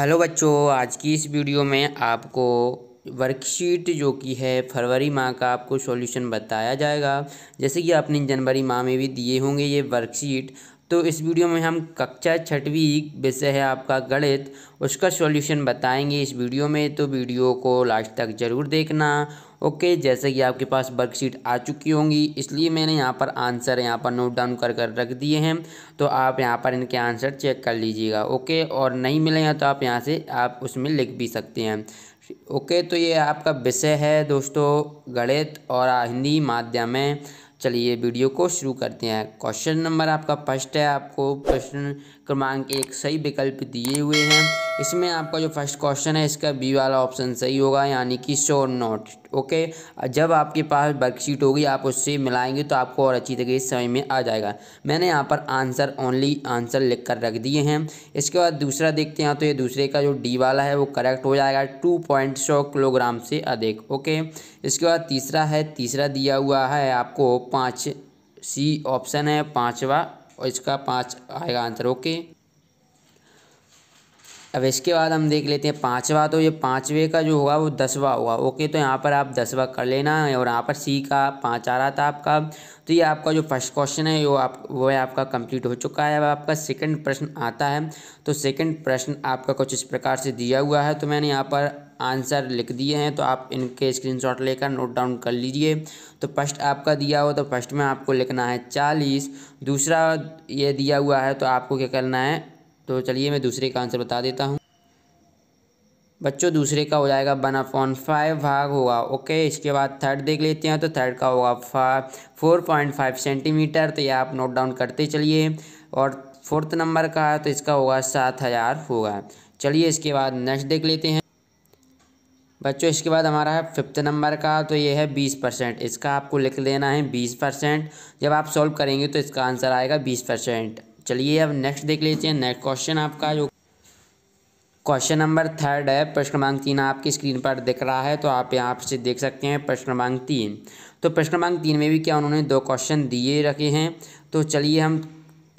hello बच्चों आज की इस वीडियो में आपको वर्कशीट जो कि है फरवरी माह का आपको सॉल्यूशन बताया जाएगा जैसे कि आपने जनवरी माह में भी दिए होंगे ये वर्कशीट तो इस वीडियो में हम कक्षा छठवीं विषय है आपका गणित उसका सॉल्यूशन बताएंगे इस वीडियो में तो वीडियो को लास्ट तक ज़रूर देखना ओके जैसे कि आपके पास वर्कशीट आ चुकी होंगी इसलिए मैंने यहाँ पर आंसर यहाँ पर नोट डाउन कर कर रख दिए हैं तो आप यहाँ पर इनके आंसर चेक कर लीजिएगा ओके और नहीं मिलेगा तो आप यहाँ से आप उसमें लिख भी सकते हैं ओके तो ये आपका विषय है दोस्तों गणित और हिंदी माध्यम में चलिए वीडियो को शुरू करते हैं क्वेश्चन नंबर आपका फर्स्ट है आपको प्रश्न क्रमांक एक सही विकल्प दिए हुए हैं इसमें आपका जो फर्स्ट क्वेश्चन है इसका बी वाला ऑप्शन सही होगा यानी कि शोर नॉट ओके जब आपके पास वर्कशीट होगी आप उससे मिलाएंगे तो आपको और अच्छी तरीके से समय में आ जाएगा मैंने यहाँ पर आंसर ओनली आंसर लिख कर रख दिए हैं इसके बाद दूसरा देखते हैं तो ये दूसरे का जो डी वाला है वो करेक्ट हो जाएगा टू पॉइंट सौ किलोग्राम से अधिक ओके इसके बाद तीसरा है तीसरा दिया हुआ है आपको पाँच सी ऑप्शन है पाँचवा और इसका पाँच आएगा आंसर ओके अब इसके बाद हम देख लेते हैं पाँचवा तो ये पाँचवें का जो होगा वो दसवा होगा ओके तो यहाँ पर आप दसवा कर लेना और यहाँ पर सी का पाँच आ रहा था आपका तो ये आपका जो फर्स्ट क्वेश्चन है वो आप वो है आपका कंप्लीट हो चुका है अब आपका सेकंड प्रश्न आता है तो सेकंड प्रश्न आपका कुछ इस प्रकार से दिया हुआ है तो मैंने यहाँ पर आंसर लिख दिए हैं तो आप इनके स्क्रीनशॉट लेकर नोट डाउन कर लीजिए तो फर्स्ट आपका दिया हो तो फर्स्ट में आपको लिखना है चालीस दूसरा ये दिया हुआ है तो आपको क्या करना है तो चलिए मैं दूसरे का आंसर बता देता हूँ बच्चों दूसरे का हो जाएगा वन अपॉन फाइव भाग होगा ओके इसके बाद थर्ड देख लेते हैं तो थर्ड का होगा फा फोर पॉइंट फाइव सेंटीमीटर तो यह आप नोट डाउन करते चलिए और फोर्थ नंबर का है तो इसका होगा सात हज़ार होगा चलिए इसके बाद नेक्स्ट देख लेते हैं बच्चों इसके बाद हमारा है फिफ्थ नंबर का तो ये है बीस परसेंट इसका आपको लिख लेना है बीस परसेंट जब आप सॉल्व करेंगे तो इसका आंसर आएगा बीस परसेंट चलिए अब नेक्स्ट देख लेते हैं नेक्स्ट क्वेश्चन आपका जो क्वेश्चन नंबर थर्ड है प्रश्न क्रमांक तीन आपकी स्क्रीन पर दिख रहा है तो आप यहाँ से देख सकते हैं प्रश्न क्रमांक तीन तो प्रश्न क्रमांक तीन में भी क्या उन्होंने दो क्वेश्चन दिए रखे हैं तो चलिए हम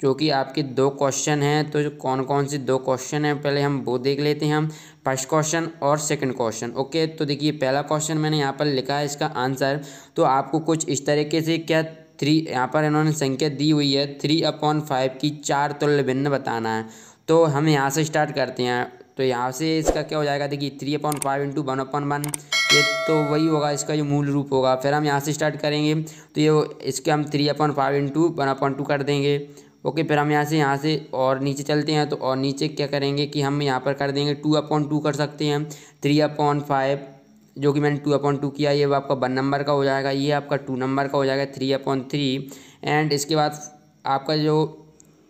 जो कि आपके दो क्वेश्चन हैं तो कौन कौन से दो क्वेश्चन हैं पहले हम वो देख लेते हैं हम फर्स्ट क्वेश्चन और सेकंड क्वेश्चन ओके तो देखिए पहला क्वेश्चन मैंने यहाँ पर लिखा है इसका आंसर तो आपको कुछ इस तरीके से क्या थ्री यहाँ पर इन्होंने संख्या दी हुई है थ्री अपॉन फाइव की चार तुल्य भिन्न बताना है तो हम यहाँ से स्टार्ट करते हैं तो यहाँ से इसका क्या हो जाएगा देखिए three upon five into one upon one ये तो वही होगा इसका जो मूल रूप होगा फिर हम यहाँ से स्टार्ट करेंगे तो ये इसके हम three upon five into one upon two कर देंगे ओके फिर हम यहाँ से यहाँ से और नीचे चलते हैं तो और नीचे क्या करेंगे कि हम यहाँ पर कर देंगे टू अपॉन टू कर सकते हैं थ्री अपॉन फाइव जो कि मैंने टू अपॉन टू किया ये आपका वन नंबर का हो जाएगा ये आपका टू नंबर का हो जाएगा थ्री अपॉन थ्री एंड इसके बाद आपका जो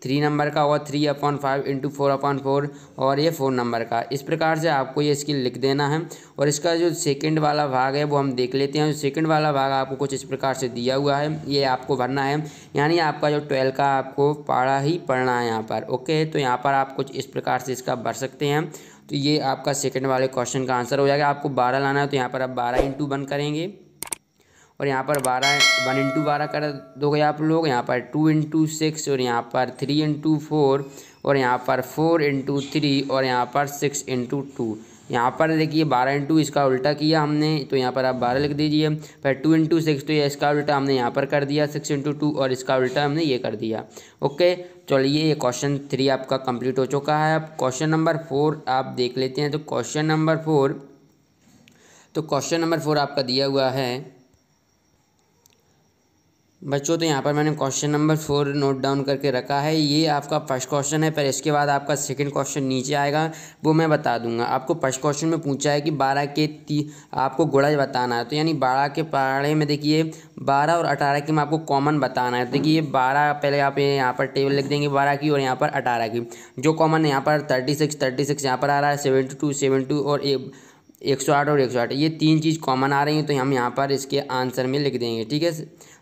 थ्री नंबर का होगा three upon five into four upon four और ये फोर नंबर का इस प्रकार से आपको ये स्किल लिख देना है और इसका जो सेकंड वाला भाग है वो हम देख लेते हैं सेकंड वाला भाग आपको कुछ इस प्रकार से दिया हुआ है ये आपको भरना है यानी आपका जो ट्वेल्व का आपको पाड़ा ही पढ़ना है यहाँ पर ओके तो यहाँ पर आप कुछ इस प्रकार से इसका भर सकते हैं तो ये आपका सेकेंड वाले क्वेश्चन का आंसर हो जाएगा आपको बारह लाना है तो यहाँ पर आप बारह इंटू वन करेंगे और यहाँ पर बारह वन इंटू बारह कर दोगे आप लोग यहाँ पर टू इंटू सिक्स और यहाँ पर थ्री इंटू फोर और यहाँ पर फोर इंटू थ्री और यहाँ पर सिक्स इंटू टू यहाँ पर देखिए बारह इंटू इसका उल्टा किया हमने तो यहाँ पर आप बारह लिख दीजिए फिर टू इंटू सिक्स तो ये इसका उल्टा हमने यहाँ पर कर दिया सिक्स इंटू टू और इसका उल्टा हमने ये कर दिया ओके चलिए ये क्वेश्चन थ्री आपका कंप्लीट हो चुका है अब क्वेश्चन नंबर फोर आप देख लेते हैं तो क्वेश्चन नंबर फोर तो क्वेश्चन नंबर फोर आपका दिया हुआ है बच्चों तो यहाँ पर मैंने question number four note down करके रखा है ये आपका फर्स्ट क्वेश्चन है पर इसके बाद आपका सेकंड क्वेश्चन नीचे आएगा वो मैं बता दूंगा आपको फर्स्ट क्वेश्चन में पूछा है कि बारह के ती आपको गुड़ज बताना है तो यानी बारह के पहाड़े में देखिए बारह और अठारह के में आपको कॉमन बताना है देखिए बारह पहले आप यहाँ पर टेबल लिख देंगे बारह की और यहाँ पर अठारह की जो कॉमन यहाँ पर थर्टी सिक्स थर्टी सिक्स यहाँ पर आ रहा है सेवेंटी टू सेवन टू और ए एक सौ आठ और एक सौ आठ ये तीन चीज़ कॉमन आ रही हैं तो हम यहाँ पर इसके आंसर में लिख देंगे ठीक है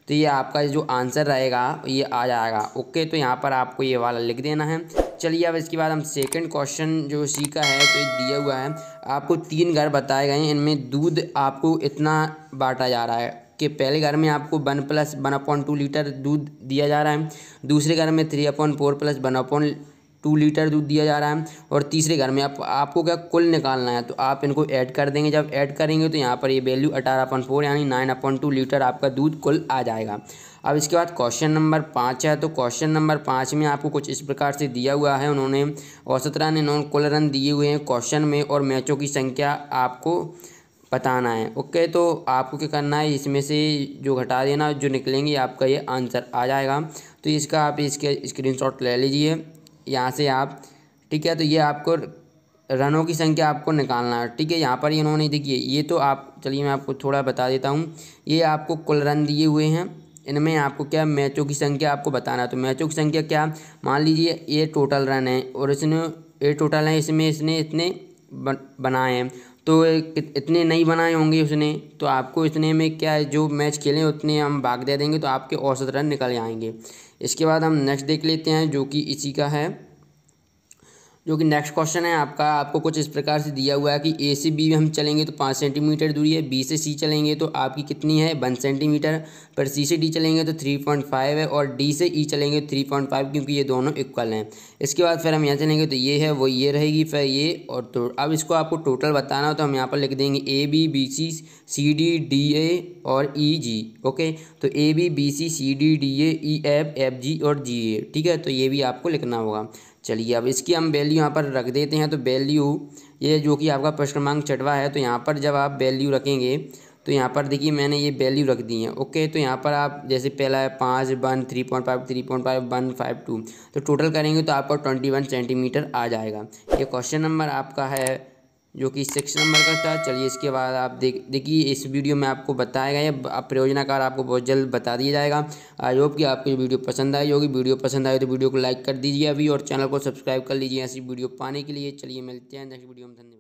तो ये आपका जो आंसर रहेगा ये आ जाएगा ओके तो यहाँ पर आपको ये वाला लिख देना है चलिए अब इसके बाद हम सेकंड क्वेश्चन जो सी का है तो दिया हुआ है आपको तीन घर बताए गए हैं इनमें दूध आपको इतना बांटा जा रहा है कि पहले घर में आपको one plus one upon two litre दूध दिया जा रहा है दूसरे घर में three upon four plus one upon two litre दूध दिया जा रहा है और तीसरे घर में आप आपको क्या कुल निकालना है तो आप इनको ऐड कर देंगे जब ऐड करेंगे तो यहाँ पर ये वैल्यू अठारह पॉइंट फोर यानी नाइन पॉइंट टू लीटर आपका दूध कुल आ जाएगा अब इसके बाद क्वेश्चन नंबर पाँच है तो क्वेश्चन नंबर पाँच में आपको कुछ इस प्रकार से दिया हुआ है उन्होंने औसत रन इन्होंने कुल रन दिए हुए हैं क्वेश्चन में और मैचों की संख्या आपको बताना है ओके तो आपको क्या करना है इसमें से जो घटा देना जो निकलेंगे आपका ये आंसर आ जाएगा तो इसका आप इसके स्क्रीनशॉट ले लीजिए यहाँ से आप ठीक है तो ये आपको रनों की संख्या आपको निकालना है ठीक है यहाँ पर इन्होंने देखिए ये तो आप चलिए मैं आपको थोड़ा बता देता हूँ ये आपको कुल रन दिए हुए हैं इनमें आपको क्या मैचों की संख्या आपको बताना है तो मैचों की संख्या क्या मान लीजिए ये टोटल रन है और इसने ये टोटल है इसमें इसने इतने बनाए हैं तो इतने नहीं बनाए होंगे उसने तो आपको इतने में क्या है जो मैच खेलें उतने हम भाग दे देंगे तो आपके औसत रन निकल आएंगे इसके बाद हम नेक्स्ट देख लेते हैं जो कि इसी का है जो कि नेक्स्ट क्वेश्चन है आपका आपको कुछ इस प्रकार से दिया हुआ है कि ए से बी हम चलेंगे तो पाँच सेंटीमीटर दूरी है बी से सी चलेंगे तो आपकी कितनी है वन सेंटीमीटर पर सी से डी चलेंगे तो थ्री पॉइंट फाइव है और डी से ई e चलेंगे थ्री पॉइंट फाइव क्योंकि ये दोनों इक्वल हैं इसके बाद फिर हम यहाँ चलेंगे तो ये है वो ये रहेगी फिर ये और तो अब इसको आपको टोटल बताना हो तो हम यहाँ पर लिख देंगे A B B C C D D A और ई e, जी ओके तो A B B C C D D A E F F G और जी ए ठीक है तो ये भी आपको लिखना होगा चलिए अब इसकी हम वैल्यू यहाँ पर रख देते हैं तो वैल्यू ये जो कि आपका प्रश्न क्रमांक चटवा है तो यहाँ पर जब आप वैल्यू रखेंगे तो यहाँ पर देखिए मैंने ये वैल्यू रख दी है ओके तो यहाँ पर आप जैसे पहला है पाँच one three point five three point five one five two तो टोटल करेंगे तो आपका ट्वेंटी वन सेंटीमीटर आ जाएगा ये क्वेश्चन नंबर आपका है जो कि सेक्शन नंबर का था चलिए इसके बाद आप देख देखिए इस वीडियो में आपको बताया गया आप प्रयोजनाकार आपको बहुत जल्द बता दिया जाएगा आई होप कि आपको वीडियो पसंद आई होगी वीडियो पसंद आए तो वीडियो को लाइक कर दीजिए अभी और चैनल को सब्सक्राइब कर लीजिए ऐसी वीडियो पाने के लिए चलिए मिलते हैं नेक्स्ट वीडियो में धन्यवाद